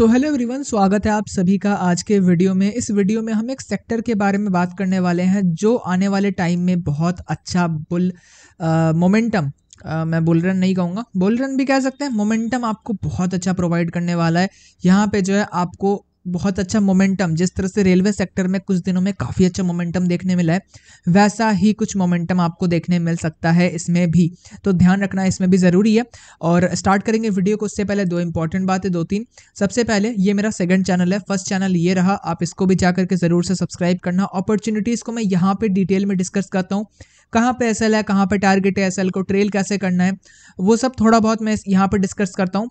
so hello everyone स्वागत है आप सभी का आज के वीडियो में इस वीडियो में हम एक सेक्टर के बारे में बात करने वाले हैं जो आने वाले टाइम में बहुत अच्छा बुल मोमेंटम Uh, मैं बोल रन नहीं कहूँगा बोल रन भी कह सकते हैं मोमेंटम आपको बहुत अच्छा प्रोवाइड करने वाला है यहाँ पे जो है आपको बहुत अच्छा मोमेंटम जिस तरह से रेलवे सेक्टर में कुछ दिनों में काफ़ी अच्छा मोमेंटम देखने मिला है वैसा ही कुछ मोमेंटम आपको देखने मिल सकता है इसमें भी तो ध्यान रखना इसमें भी ज़रूरी है और स्टार्ट करेंगे वीडियो को उससे पहले दो इंपॉर्टेंट बातें दो तीन सबसे पहले ये मेरा सेकेंड चैनल है फर्स्ट चैनल ये रहा आप इसको भी जा करके ज़रूर से सब्सक्राइब करना अपॉर्चुनिटीज़ को मैं यहाँ पर डिटेल में डिस्कस करता हूँ कहाँ पर एस है कहाँ पर टारगेट है एस को ट्रेल कैसे करना है वो सब थोड़ा बहुत मैं यहाँ पर डिस्कस करता हूँ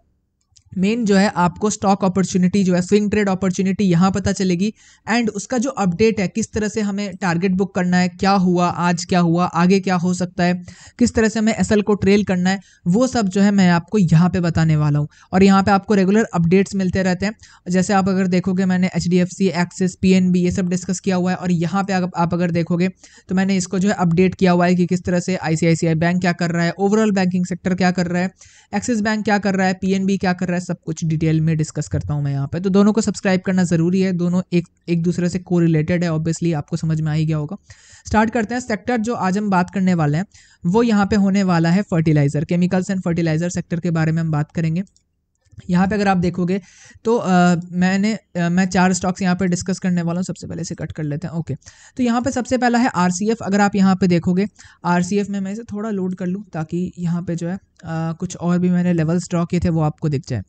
मेन जो है आपको स्टॉक अपॉर्चुनिटी जो है स्विंग ट्रेड अपॉर्चुनिटी यहाँ पता चलेगी एंड उसका जो अपडेट है किस तरह से हमें टारगेट बुक करना है क्या हुआ आज क्या हुआ आगे क्या हो सकता है किस तरह से हमें एस को ट्रेल करना है वो सब जो है मैं आपको यहाँ पे बताने वाला हूँ और यहाँ पे आपको रेगुलर अपडेट्स मिलते रहते हैं जैसे आप अगर देखोगे मैंने H D F C Axis P N B ये सब डिस्कस किया हुआ है और यहाँ पर आप अगर देखोगे तो मैंने इसको जो है अपडेट किया हुआ है कि किस तरह से आई सी आई सी आई बैंक क्या कर रहा है ओवरऑल बैंकिंग सेक्टर क्या कर रहा है एक्सिस बैंक क्या कर रहा है पी एन बी क्या कर रहा है है सब कुछ डिटेल में डिस्कस करता हूँ मैं यहाँ पे तो दोनों को सब्सक्राइब करना ज़रूरी है दोनों एक एक दूसरे से को रिलेटेड है ऑब्वियसली आपको समझ में आ ही गया होगा स्टार्ट करते हैं सेक्टर जो आज हम बात करने वाले हैं वो यहाँ पे होने वाला है fertiliser chemicals and fertiliser sector के बारे में हम बात करेंगे यहाँ पे अगर आप देखोगे तो आ, मैंने आ, मैं चार स्टॉक्स यहाँ पे डिस्कस करने वाला हूँ सबसे पहले इसे कट कर लेते हैं ओके तो यहाँ पे सबसे पहला है आर अगर आप यहाँ पे देखोगे आर में मैं इसे थोड़ा लोड कर लूँ ताकि यहाँ पे जो है आ, कुछ और भी मैंने लेवल्स ड्रॉ किए थे वो आपको दिख जाए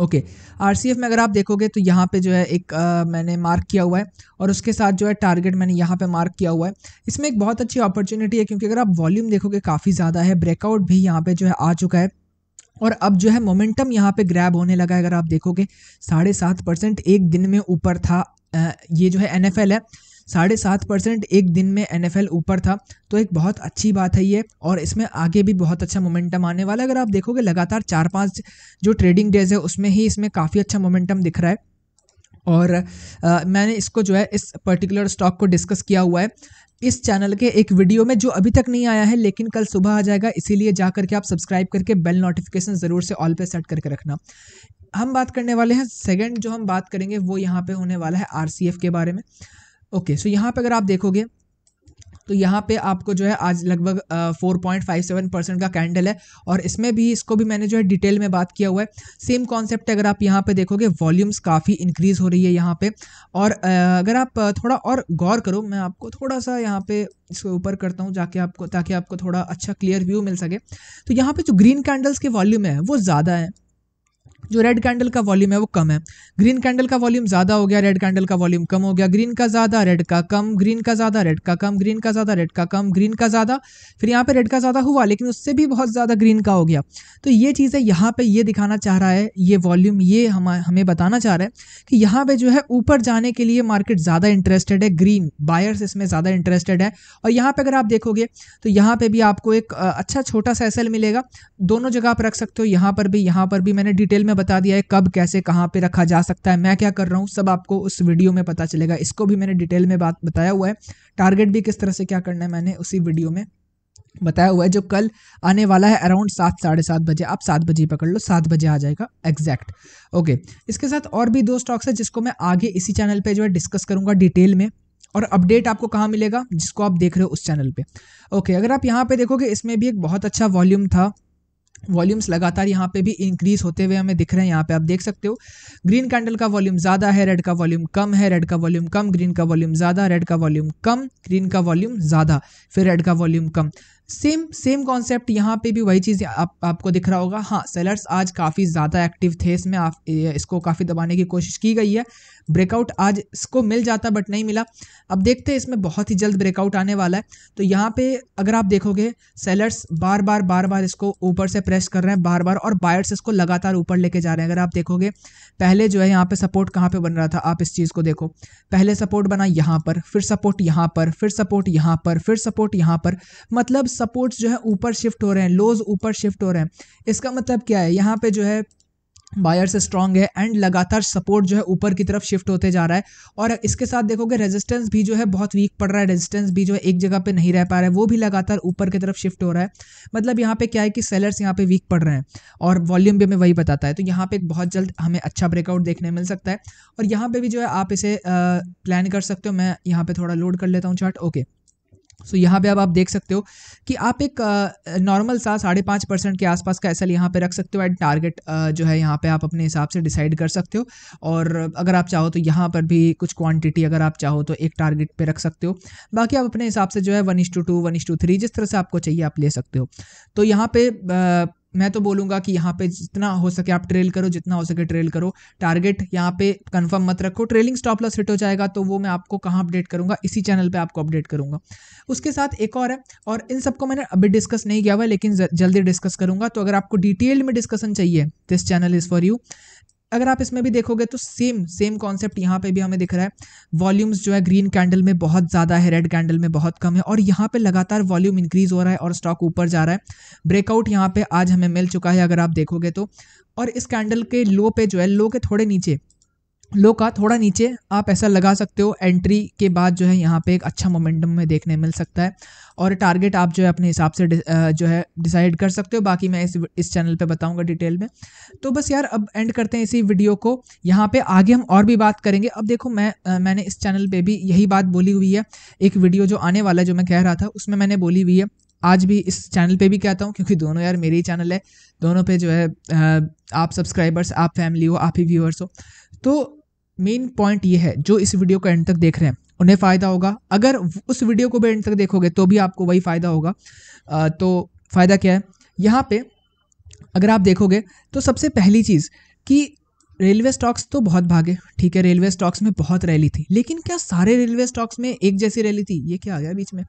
ओके आर में अगर आप देखोगे तो यहाँ पे जो है एक आ, मैंने मार्क किया हुआ है और उसके साथ जो है टारगेट मैंने यहाँ पे मार्क किया हुआ है इसमें एक बहुत अच्छी अपॉर्चुनिटी है क्योंकि अगर आप वॉल्यूम देखोगे काफ़ी ज़्यादा है ब्रेकआउट भी यहाँ पे जो है आ चुका है और अब जो है मोमेंटम यहाँ पे ग्रैब होने लगा है अगर आप देखोगे साढ़े सात परसेंट एक दिन में ऊपर था ये जो है एन है साढ़े सात परसेंट एक दिन में एन ऊपर था तो एक बहुत अच्छी बात है ये और इसमें आगे भी बहुत अच्छा मोमेंटम आने वाला है अगर आप देखोगे लगातार चार पाँच जो ट्रेडिंग डेज है उसमें ही इसमें काफ़ी अच्छा मोमेंटम दिख रहा है और आ, मैंने इसको जो है इस पर्टिकुलर स्टॉक को डिस्कस किया हुआ है इस चैनल के एक वीडियो में जो अभी तक नहीं आया है लेकिन कल सुबह आ जाएगा इसीलिए जा करके आप सब्सक्राइब करके बेल नोटिफिकेशन ज़रूर से ऑल पे सेट करके रखना हम बात करने वाले हैं सेकंड जो हम बात करेंगे वो यहाँ पे होने वाला है आरसीएफ के बारे में ओके सो यहाँ पे अगर आप देखोगे तो यहाँ पे आपको जो है आज लगभग four point five seven percent का कैंडल है और इसमें भी इसको भी मैंने जो है डिटेल में बात किया हुआ है सेम कॉन्सेप्ट अगर आप यहाँ पे देखोगे वॉल्यूम्स काफ़ी इंक्रीज़ हो रही है यहाँ पे और अगर आप थोड़ा और गौर करो मैं आपको थोड़ा सा यहाँ पे इसके ऊपर करता हूँ जाके आपको ताकि आपको थोड़ा अच्छा क्लियर व्यू मिल सके तो यहाँ पे जो ग्रीन कैंडल्स के वॉल्यूम है वो ज़्यादा है जो रेड कैंडल का वॉल्यूम है वो कम है ग्रीन कैंडल का वॉल्यूम ज़्यादा हो गया रेड कैंडल का वॉल्यूम कम हो गया ग्रीन का ज़्यादा रेड का कम ग्रीन का ज़्यादा रेड का कम ग्रीन का ज़्यादा रेड का कम ग्रीन का ज़्यादा फिर यहाँ पर रेड का ज़्यादा हुआ लेकिन उससे भी बहुत ज़्यादा ग्रीन का हो गया तो ये चीज़ें यहाँ पर ये दिखाना चाह रहा है ये वॉल्यूम ये हम हमें बताना चाह रहा है कि यहाँ पर जो है ऊपर जाने के लिए मार्केट ज़्यादा इंटरेस्टेड है ग्रीन बायर्स इसमें ज़्यादा इंटरेस्टेड है और यहाँ पर अगर आप देखोगे तो यहाँ पर भी आपको एक अच्छा छोटा सा एस मिलेगा दोनों जगह आप रख सकते हो यहाँ पर भी यहाँ पर भी मैंने डिटेल में बता दिया है कब कैसे कहाँ पे रखा जा सकता है मैं क्या कर रहा हूँ सब आपको उस वीडियो में पता चलेगा इसको भी मैंने डिटेल में बात बताया हुआ है टारगेट भी किस तरह से क्या करना है मैंने उसी वीडियो में बताया हुआ है जो कल आने वाला है अराउंड सात साढ़े सात बजे आप सात बजे पकड़ लो सात बजे आ जाएगा एग्जैक्ट ओके इसके साथ और भी दो स्टॉक्स है जिसको मैं आगे इसी चैनल पे जो है डिस्कस करूंगा डिटेल में और अपडेट आपको कहाँ मिलेगा जिसको आप देख रहे हो उस चैनल पे ओके अगर आप यहाँ पे देखोगे इसमें भी एक बहुत अच्छा वॉल्यूम था वॉल्यूम्स लगातार यहाँ पे भी इंक्रीज होते हुए हमें दिख रहे हैं यहाँ पे आप देख सकते हो ग्रीन कैंडल का वॉल्यूम ज़्यादा है रेड का वॉल्यूम कम है रेड का वॉल्यूम कम ग्रीन का वॉल्यूम ज़्यादा रेड का वॉल्यूम कम ग्रीन का वॉल्यूम ज़्यादा फिर रेड का वॉल्यूम कम सेम सेम कॉन्सेप्ट यहाँ पे भी वही चीज़ आप, आपको दिख रहा होगा हाँ सेलर्स आज काफ़ी ज़्यादा एक्टिव थे इसमें आप इसको काफ़ी दबाने की कोशिश की गई है ब्रेकआउट आज इसको मिल जाता बट नहीं मिला अब देखते हैं इसमें बहुत ही जल्द ब्रेकआउट आने वाला है तो यहाँ पे अगर आप देखोगे सेलर्स बार बार बार बार इसको ऊपर से प्रेस कर रहे हैं बार बार और बायर्स इसको लगातार ऊपर लेके जा रहे हैं अगर आप देखोगे पहले जो है यहाँ पर सपोर्ट कहाँ पर बन रहा था आप इस चीज़ को देखो पहले सपोर्ट बना यहाँ पर फिर सपोर्ट यहाँ पर फिर सपोर्ट यहाँ पर फिर सपोर्ट यहाँ पर मतलब सपोर्ट्स जो है ऊपर शिफ्ट हो रहे हैं लोज ऊपर शिफ्ट हो रहे हैं इसका मतलब क्या है यहाँ पे जो है बायर्स स्ट्रॉन्ग है एंड लगातार सपोर्ट जो है ऊपर की तरफ शिफ्ट होते जा रहा है और इसके साथ देखोगे रेजिस्टेंस भी जो है बहुत वीक पड़ रहा है रेजिस्टेंस भी जो है एक जगह पे नहीं रह पा रहा है वो भी लगातार ऊपर की तरफ शिफ्ट हो रहा है मतलब यहाँ पे क्या है कि सेलर्स यहाँ पे वीक पड़ रहे हैं और वॉल्यूम भी हमें वही बताता है तो यहाँ पे बहुत जल्द हमें अच्छा ब्रेकआउट देखने मिल सकता है और यहाँ पर भी जो है आप इसे प्लान कर सकते हो मैं यहाँ पर थोड़ा लोड कर लेता हूँ चार्ट ओके सो so, यहाँ पे अब आप देख सकते हो कि आप एक नॉर्मल सा साढ़े पाँच परसेंट के आसपास का एस यहाँ पे रख सकते हो एंड टारगेट जो है यहाँ पे आप अपने हिसाब से डिसाइड कर सकते हो और अगर आप चाहो तो यहाँ पर भी कुछ क्वांटिटी अगर आप चाहो तो एक टारगेट पे रख सकते हो बाकी आप अपने हिसाब से जो है one is two two one is two three जिस तरह से आपको चाहिए आप ले सकते हो तो यहाँ पर मैं तो बोलूँगा कि यहाँ पे जितना हो सके आप ट्रेल करो जितना हो सके ट्रेल करो टारगेट यहाँ पे कंफर्म मत रखो ट्रेलिंग स्टॉप लॉस हिट हो जाएगा तो वो मैं आपको कहाँ अपडेट करूँगा इसी चैनल पे आपको अपडेट करूँगा उसके साथ एक और है और इन सबको मैंने अभी डिस्कस नहीं किया हुआ लेकिन जल्दी डिस्कस करूँगा तो अगर आपको डिटेल्ड में डिस्कशन चाहिए this channel is for you अगर आप इसमें भी देखोगे तो सेम सेम कॉन्सेप्ट यहाँ पे भी हमें दिख रहा है वॉल्यूम्स जो है ग्रीन कैंडल में बहुत ज़्यादा है रेड कैंडल में बहुत कम है और यहाँ पे लगातार वॉल्यूम इंक्रीज़ हो रहा है और स्टॉक ऊपर जा रहा है ब्रेकआउट यहाँ पे आज हमें मिल चुका है अगर आप देखोगे तो और इस कैंडल के लो पे जो है लो के थोड़े नीचे लो का थोड़ा नीचे आप ऐसा लगा सकते हो एंट्री के बाद जो है यहाँ पे एक अच्छा मोमेंटम में देखने मिल सकता है और टारगेट आप जो है अपने हिसाब से जो है डिसाइड कर सकते हो बाकी मैं इस इस चैनल पे बताऊंगा डिटेल में तो बस यार अब एंड करते हैं इसी वीडियो को यहाँ पे आगे हम और भी बात करेंगे अब देखो मैं मैंने इस चैनल पर भी यही बात बोली हुई है एक वीडियो जो आने वाला जो मैं कह रहा था उसमें मैंने बोली हुई है आज भी इस चैनल पे भी कहता हूँ क्योंकि दोनों यार मेरे ही चैनल है दोनों पे जो है आप सब्सक्राइबर्स आप फैमिली हो आप ही व्यूअर्स हो तो मेन पॉइंट ये है जो इस वीडियो को एंड तक देख रहे हैं उन्हें फ़ायदा होगा अगर उस वीडियो को भी एंड तक देखोगे तो भी आपको वही फ़ायदा होगा आ, तो फ़ायदा क्या है यहाँ पे अगर आप देखोगे तो सबसे पहली चीज़ कि रेलवे स्टॉक्स तो बहुत भागे ठीक है रेलवे स्टॉक्स में बहुत रैली थी लेकिन क्या सारे रेलवे स्टॉक्स में एक जैसी रैली थी ये क्या आ गया बीच में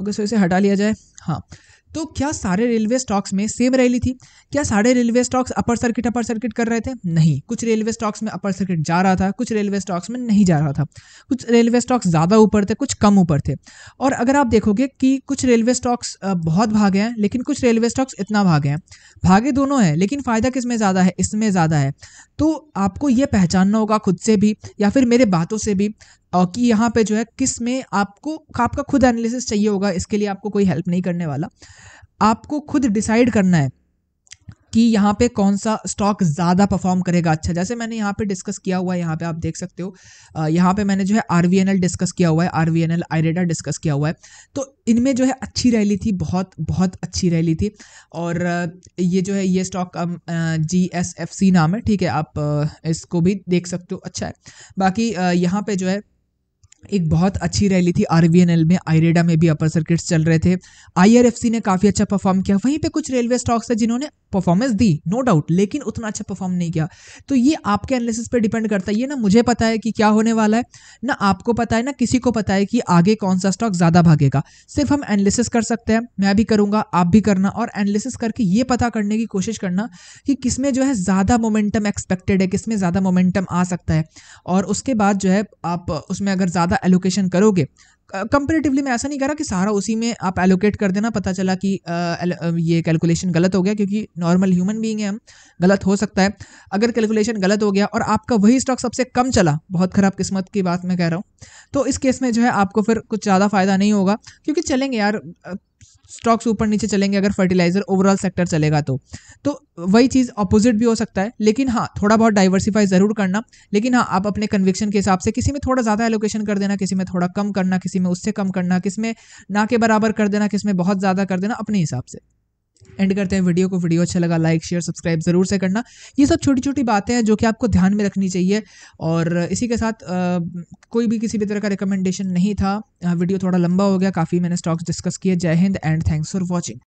ओके सो इसे हटा लिया जाए हाँ तो क्या सारे रेलवे स्टॉक्स में सेम रैली थी क्या सारे railway stocks upper circuit upper circuit कर रहे थे नहीं कुछ रेलवे स्टॉक्स में अपर सर्किट जा रहा था कुछ रेलवे स्टॉक्स में नहीं जा रहा था कुछ रेलवे स्टॉक्स ज़्यादा ऊपर थे कुछ कम ऊपर थे और अगर आप देखोगे कि कुछ रेलवे स्टॉक्स बहुत भागे हैं लेकिन कुछ रेलवे स्टॉक्स इतना भागे हैं भागे दोनों हैं लेकिन फ़ायदा किस में ज़्यादा है इसमें ज़्यादा है तो आपको ये पहचानना होगा खुद से भी या फिर मेरे बातों से भी कि यहाँ पे जो है किस में आपको आपका खुद एनालिसिस चाहिए होगा इसके लिए आपको कोई हेल्प नहीं करने वाला आपको खुद डिसाइड करना है कि यहाँ पे कौन सा स्टॉक ज़्यादा परफॉर्म करेगा अच्छा जैसे मैंने यहाँ पे डिस्कस किया हुआ है यहाँ पे आप देख सकते हो यहाँ पे मैंने जो है आर डिस्कस किया हुआ है आर वी आइरेडा डिस्कस किया हुआ है तो इनमें जो है अच्छी रैली थी बहुत बहुत अच्छी रैली थी और ये जो है ये stock G S F C नाम है ठीक है आप इसको भी देख सकते हो अच्छा है बाकी यहाँ पर जो है एक बहुत अच्छी रैली थी आर में आईरेडा में भी अपर सर्किट्स चल रहे थे आईआरएफसी ने काफ़ी अच्छा परफॉर्म किया वहीं पे कुछ रेलवे स्टॉक्स है जिन्होंने परफॉर्मेंस दी नो डाउट लेकिन उतना अच्छा परफॉर्म नहीं किया तो ये आपके एनालिसिस पे डिपेंड करता है ये ना मुझे पता है कि क्या होने वाला है ना आपको पता है ना किसी को पता है कि आगे कौन सा स्टॉक ज़्यादा भागेगा सिर्फ हम एनालिसिस कर सकते हैं मैं भी करूँगा आप भी करना और एनालिसिस करके ये पता करने की कोशिश करना कि किसमें जो है ज़्यादा मोमेंटम एक्सपेक्टेड है किसमें ज़्यादा मोमेंटम आ सकता है और उसके बाद जो है आप उसमें अगर ज़्यादा का एलोकेशन करोगे कंपेरेटिवली मैं ऐसा नहीं कह रहा कि सारा उसी में आप एलोकेट कर देना पता चला कि ये कैलकुलेशन गलत हो गया क्योंकि नॉर्मल ह्यूमन बीइंग है हम गलत हो सकता है अगर कैलकुलेशन गलत हो गया और आपका वही स्टॉक सबसे कम चला बहुत ख़राब किस्मत की बात मैं कह रहा हूँ तो इस केस में जो है आपको फिर कुछ ज़्यादा फ़ायदा नहीं होगा क्योंकि चलेंगे यार स्टॉक्स ऊपर नीचे चलेंगे अगर फर्टिलाइजर ओवरऑल सेक्टर चलेगा तो तो वही चीज़ अपोजिट भी हो सकता है लेकिन हाँ थोड़ा बहुत डाइवर्सिफाई ज़रूर करना लेकिन हाँ आप अपने कन्विक्शन के हिसाब से किसी में थोड़ा ज़्यादा एलोकेशन कर देना किसी में थोड़ा कम करना किसी में उससे कम करना किस में ना के बराबर कर देना किस में बहुत ज़्यादा कर देना अपने हिसाब से एंड करते हैं वीडियो को वीडियो अच्छा लगा लाइक शेयर सब्सक्राइब ज़रूर से करना ये सब छोटी छोटी बातें हैं जो कि आपको ध्यान में रखनी चाहिए और इसी के साथ आ, कोई भी किसी भी तरह का रिकमेंडेशन नहीं था वीडियो हाँ, थोड़ा लंबा हो गया काफ़ी मैंने स्टॉक्स डिस्कस किए जय हिंद एंड थैंक्स फॉर वॉचिंग